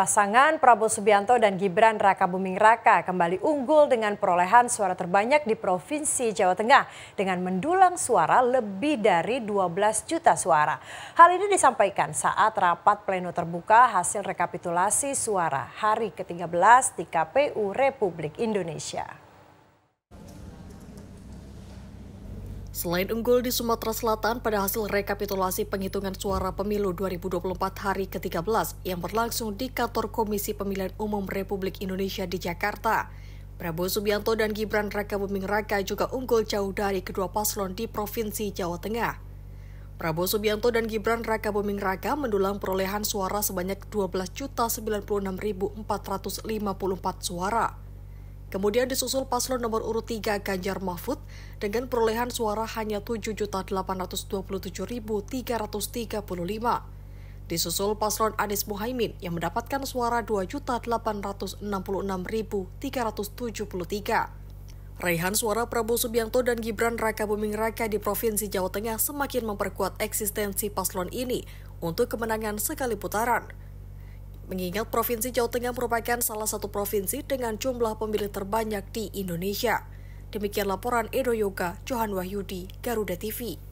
Pasangan Prabowo Subianto dan Gibran Raka Buming Raka kembali unggul dengan perolehan suara terbanyak di Provinsi Jawa Tengah dengan mendulang suara lebih dari 12 juta suara. Hal ini disampaikan saat rapat pleno terbuka hasil rekapitulasi suara hari ke-13 di KPU Republik Indonesia. Selain unggul di Sumatera Selatan pada hasil rekapitulasi penghitungan suara pemilu 2024 hari ke-13 yang berlangsung di kantor Komisi Pemilihan Umum Republik Indonesia di Jakarta, Prabowo Subianto dan Gibran Raka Buming Raka juga unggul jauh dari kedua paslon di Provinsi Jawa Tengah. Prabowo Subianto dan Gibran Raka Buming Raka mendulang perolehan suara sebanyak empat suara. Kemudian disusul paslon nomor urut 3 Ganjar Mahfud dengan perolehan suara hanya 7.827.335. Disusul paslon Anies Muhaimin yang mendapatkan suara 2.866.373. Raihan suara Prabowo Subianto dan Gibran Raka Buming Raka di Provinsi Jawa Tengah semakin memperkuat eksistensi paslon ini untuk kemenangan sekali putaran mengingat Provinsi Jawa Tengah merupakan salah satu provinsi dengan jumlah pemilih terbanyak di Indonesia. Demikian laporan Edo Yoga, Johan Wahyudi, Garuda TV.